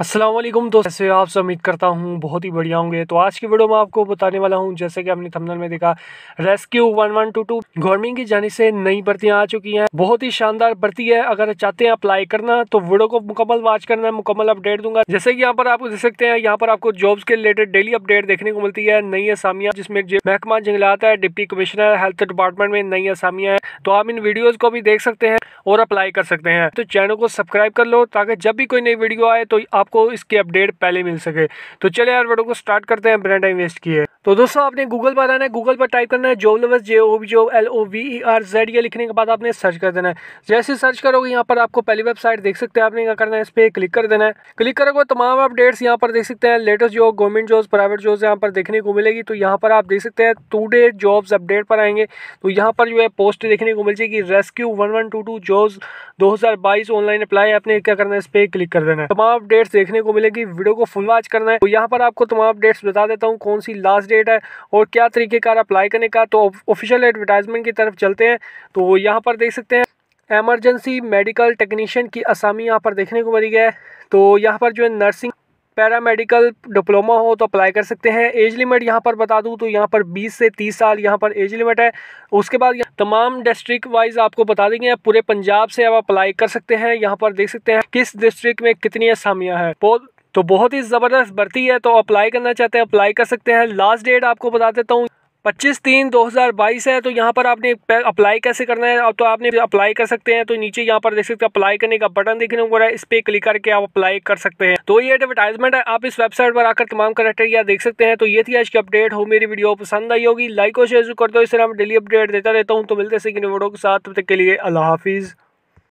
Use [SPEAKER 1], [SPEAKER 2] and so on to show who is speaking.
[SPEAKER 1] असलम तो जैसे आप से उम्मीद करता हूँ बहुत ही बढ़िया होंगे तो आज की वीडियो में आपको बताने वाला हूँ जैसे कि आपने थंबनेल में देखा rescue one one two two government की जानी से नई भर्तियाँ आ चुकी हैं बहुत ही शानदार भर्ती है अगर चाहते हैं अप्लाई करना तो वीडियो को मुकम्मल वॉच करना है मुकम्मल अपडेट दूंगा जैसे कि यहाँ पर आप देख सकते हैं यहाँ पर आपको जॉब्स के रिलेटेड डेली अपडेट देखने को मिलती है नई असामियाँ जिसमें महकमा जंगलात है डिप्टी कमिश्नर हेल्थ डिपार्टमेंट में नई असामियाँ हैं तो आप इन वीडियोज़ को भी देख सकते हैं और अप्लाई कर सकते हैं तो चैनल को सब्सक्राइब कर लो ताकि जब भी कोई नई वीडियो आए तो आपको इसकी अपडेट पहले मिल सके तो चले यार वीडियो को स्टार्ट करते हैं ब्रांड टाइम वेस्ट किए तो दोस्तों आपने गूगल पर आना है गूगल पर टाइप करना है जो लवर्स जे ओ जो L O V E R Z ये लिखने के बाद आपने सर्च कर देना है जैसे सर्च करोगे यहाँ पर आपको पहली वेबसाइट देख सकते हैं आपने क्या करना है इस पर क्लिक कर देना है क्लिक करोगे तमाम अपडेट्स यहाँ पर देख सकते हैं latest job government job private job यहाँ पर देखने को मिलेगी तो यहाँ पर आप देख सकते हैं टू डे जॉब्स अपडेट पर आएंगे तो यहाँ पर जो है पोस्ट देखने को मिल जाएगी rescue one one two two jobs दो ऑनलाइन अप्लाई आपने क्या करना है इस पर क्लिक कर देना है तमाम अपडेट्स देखने को मिलेगी वीडियो को फुल वॉच करना है तो यहाँ पर आपको तमाम अपडेट्स बता देता हूँ कौन सी लास्ट डेट है और क्या तरीकेकार अप्लाई करने का तो ऑफिशियल एडवर्टाइजमेंट की तरफ चलते हैं तो यहाँ पर देख सकते हैं एमरजेंसी मेडिकल टेक्नीशियन की असामी यहाँ पर देखने को मिली है तो यहाँ पर जो है नर्सिंग पैरामेडिकल डिप्लोमा हो तो अप्लाई कर सकते हैं एज लिमिट यहाँ पर बता दूँ तो यहाँ पर 20 से 30 साल यहाँ पर एज लिमिट है उसके बाद तमाम डिस्ट्रिक्ट वाइज आपको बता देंगे आप पूरे पंजाब से आप अप्लाई कर सकते हैं यहाँ पर देख सकते हैं किस डिस्ट्रिक्ट में कितनी असामियाँ हैं तो बहुत ही ज़बरदस्त भर्ती है तो अप्लाई करना चाहते हैं अप्लाई कर सकते हैं लास्ट डेट आपको बता देता हूँ पच्चीस तीन दो हज़ार बाईस है तो यहाँ पर आपने अप्लाई कैसे करना है अब तो आपने अप्लाई कर सकते हैं तो नीचे यहाँ पर देख सकते हैं अप्लाई करने का बटन देखने को रहा है इस पर क्लिक करके आप अप्लाई कर सकते हैं तो ये एडवर्टाइजमेंट है आप इस वेबसाइट पर आकर तमाम करेक्टेरिया देख सकते हैं तो ये थी आज की अपडेट हो मेरी वीडियो पसंद आई होगी लाइक और शेयर कर दो इस तरह डेली अपडेट देता रहता हूँ तो मिलते सीखने वीडियो के साथ तब तक के लिए अल्लाह हाफिज़